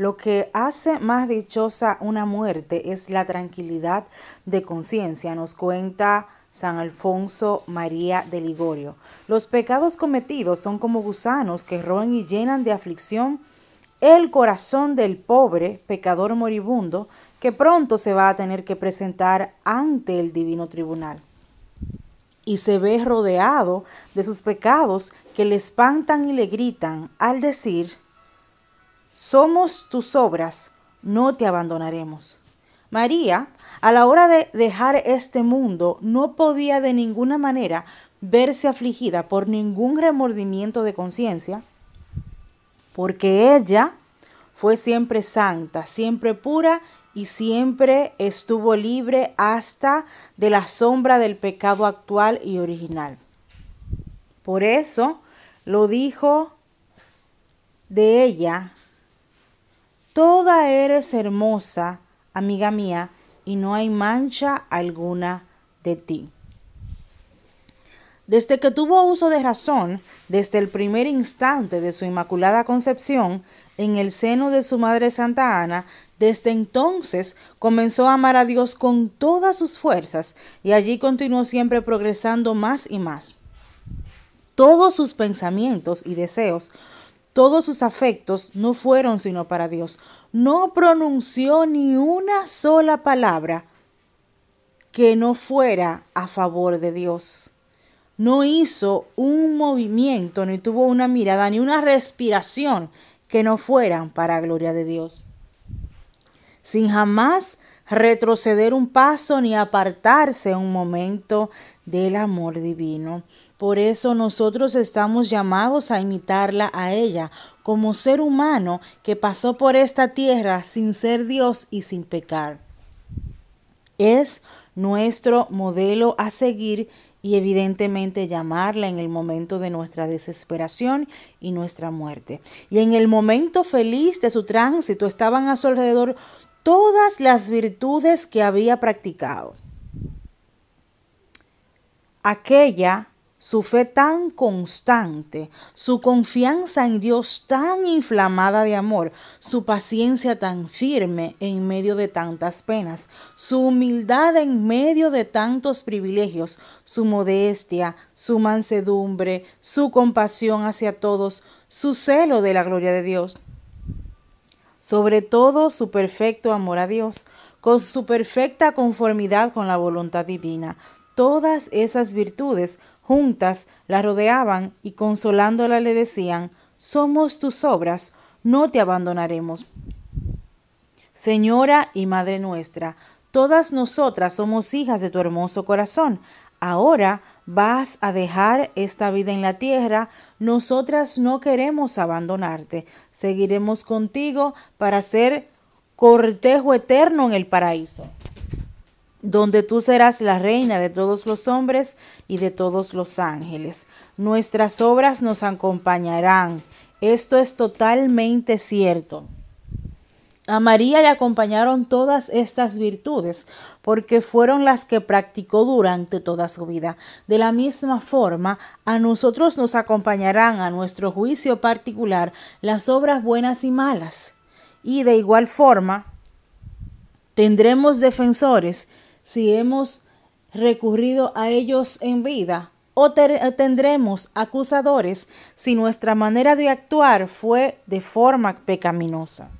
Lo que hace más dichosa una muerte es la tranquilidad de conciencia, nos cuenta San Alfonso María de Ligorio. Los pecados cometidos son como gusanos que roen y llenan de aflicción el corazón del pobre pecador moribundo que pronto se va a tener que presentar ante el divino tribunal. Y se ve rodeado de sus pecados que le espantan y le gritan al decir, somos tus obras, no te abandonaremos. María, a la hora de dejar este mundo, no podía de ninguna manera verse afligida por ningún remordimiento de conciencia, porque ella fue siempre santa, siempre pura y siempre estuvo libre hasta de la sombra del pecado actual y original. Por eso lo dijo de ella Toda eres hermosa, amiga mía, y no hay mancha alguna de ti. Desde que tuvo uso de razón, desde el primer instante de su inmaculada concepción, en el seno de su madre Santa Ana, desde entonces comenzó a amar a Dios con todas sus fuerzas y allí continuó siempre progresando más y más. Todos sus pensamientos y deseos todos sus afectos no fueron sino para Dios. No pronunció ni una sola palabra que no fuera a favor de Dios. No hizo un movimiento, ni tuvo una mirada, ni una respiración que no fueran para gloria de Dios. Sin jamás retroceder un paso ni apartarse un momento del amor divino. Por eso nosotros estamos llamados a imitarla a ella como ser humano que pasó por esta tierra sin ser Dios y sin pecar. Es nuestro modelo a seguir y evidentemente llamarla en el momento de nuestra desesperación y nuestra muerte. Y en el momento feliz de su tránsito estaban a su alrededor todas las virtudes que había practicado. Aquella su fe tan constante, su confianza en Dios tan inflamada de amor, su paciencia tan firme en medio de tantas penas, su humildad en medio de tantos privilegios, su modestia, su mansedumbre, su compasión hacia todos, su celo de la gloria de Dios. Sobre todo su perfecto amor a Dios, con su perfecta conformidad con la voluntad divina, Todas esas virtudes juntas la rodeaban y consolándola le decían, Somos tus obras, no te abandonaremos. Señora y Madre nuestra, todas nosotras somos hijas de tu hermoso corazón. Ahora vas a dejar esta vida en la tierra, nosotras no queremos abandonarte. Seguiremos contigo para ser cortejo eterno en el paraíso donde tú serás la reina de todos los hombres y de todos los ángeles. Nuestras obras nos acompañarán. Esto es totalmente cierto. A María le acompañaron todas estas virtudes, porque fueron las que practicó durante toda su vida. De la misma forma, a nosotros nos acompañarán a nuestro juicio particular las obras buenas y malas. Y de igual forma, tendremos defensores si hemos recurrido a ellos en vida, o tendremos acusadores si nuestra manera de actuar fue de forma pecaminosa.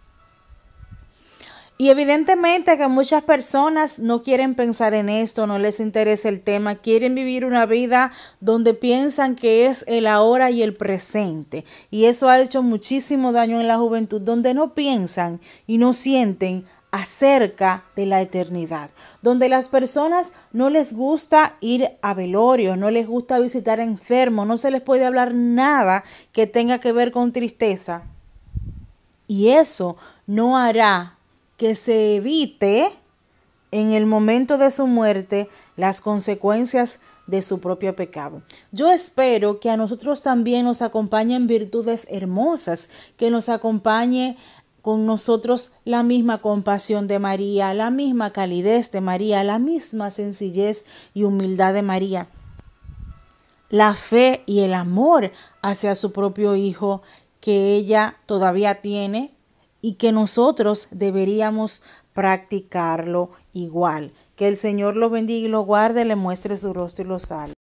Y evidentemente que muchas personas no quieren pensar en esto, no les interesa el tema, quieren vivir una vida donde piensan que es el ahora y el presente. Y eso ha hecho muchísimo daño en la juventud, donde no piensan y no sienten acerca de la eternidad, donde las personas no les gusta ir a velorio, no les gusta visitar enfermos, no se les puede hablar nada que tenga que ver con tristeza. Y eso no hará que se evite en el momento de su muerte las consecuencias de su propio pecado. Yo espero que a nosotros también nos acompañen virtudes hermosas, que nos acompañe con nosotros la misma compasión de María, la misma calidez de María, la misma sencillez y humildad de María. La fe y el amor hacia su propio Hijo que ella todavía tiene y que nosotros deberíamos practicarlo igual. Que el Señor lo bendiga y lo guarde, le muestre su rostro y lo salve.